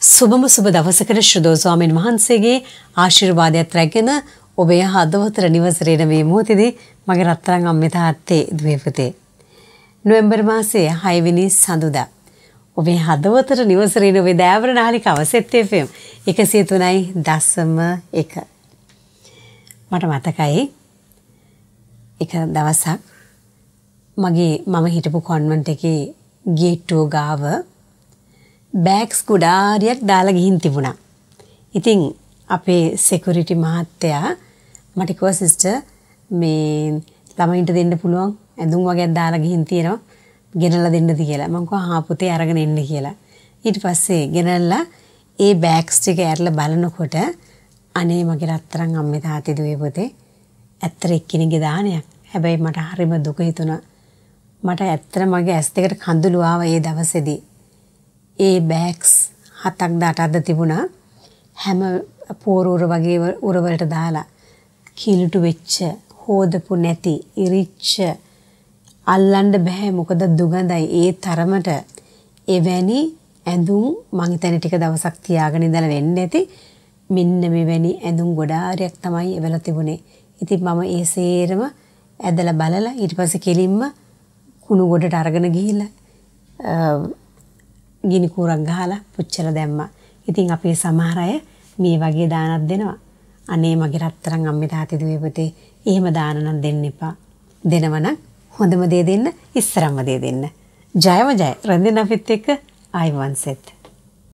සුබම සුබ දවසකට ශ්‍රදෝ ස්වාමීන් වහන්සේගේ ආශිර්වාදයක් රැගෙන ඔබේ හදවතර නිවසරේන මේ මොහොතේදී මගේ රත්තරන් අම්මේ තාත්තේ ද්වේපතේ නොවැම්බර් මාසයේ 6 වෙනි සඳුදා ඔබේ හදවතර නිවසරේන ඔබේ දෑවර නාලිකාව සෙත් FM 103.1 මට මතකයි එක දවසක් මගේ මම හිටපු කොන්වන්ට් එකේ ගේට්ටුව ගාව බෑග්ස් ගොඩාරියක් දාලා ගිහින් තිබුණා. ඉතින් අපේ සෙකුරිටි මහත්තයා මට කිව්වා සිස්ටර් මේ ළමයින්ට දෙන්න පුළුවන් ඇඳුම් වගේක් දාලා ගිහින් තියෙනවා ගෙනල්ලා දෙන්නද කියලා. මම කිව්වා හා පුතේ අරගෙන එන්න කියලා. ඊට පස්සේ ගෙනල්ලා ඒ බෑග්ස් ටික ඇරලා බලනකොට අනේ මගේ රත්තරන් අම්මේ තාත්තේ දුවේ පුතේ ඇත්තට එක්කෙනෙක්ගේ දානයක්. හැබැයි මට හරිම දුක හිතුණා. මට ඇත්තට මගේ ඇස් දෙකට කඳුළු ආවා ඒ දවසේදී. ඒ බෑක්ස් හතක් දාට අද තිබුණා හැම පෝරූර වගේ උරවලට දාලා කිලුටු වෙච්ච හෝදපු නැති ඉරිච්ච අල්ලන්න බෑ මොකද දුගඳයි ඒ තරමට එවැනි ඇඳුම් මං හිතන්නේ ටික දවසක් තියාගෙන ඉඳලා වෙන්න ඇති මෙන්න මෙවැනි ඇඳුම් ගොඩාරියක් තමයි එවල තිබුණේ. ඉතින් මම ඒ සේරම ඇදලා බලලා ඊට පස්සේ කෙලින්ම කුණු ගොඩට අරගෙන ගිහිල්ලා ගිනි කූරක් ගහලා පුච්චලා දැම්මා. ඉතින් අපේ සමහර අය මේ වගේ දානක් දෙනවා. අනේ මගේ රත්තරන් අම්මේ තාත්තේ දුවේ පුතේ එහෙම දාන නම් දෙන්න එපා. දෙනව නම් හොඳම දේ දෙන්න, ඉස්සරම්ම දේ දෙන්න. ජයම ජය. රඳින්න අපිත් එක්ක ආයිවන්සෙත්.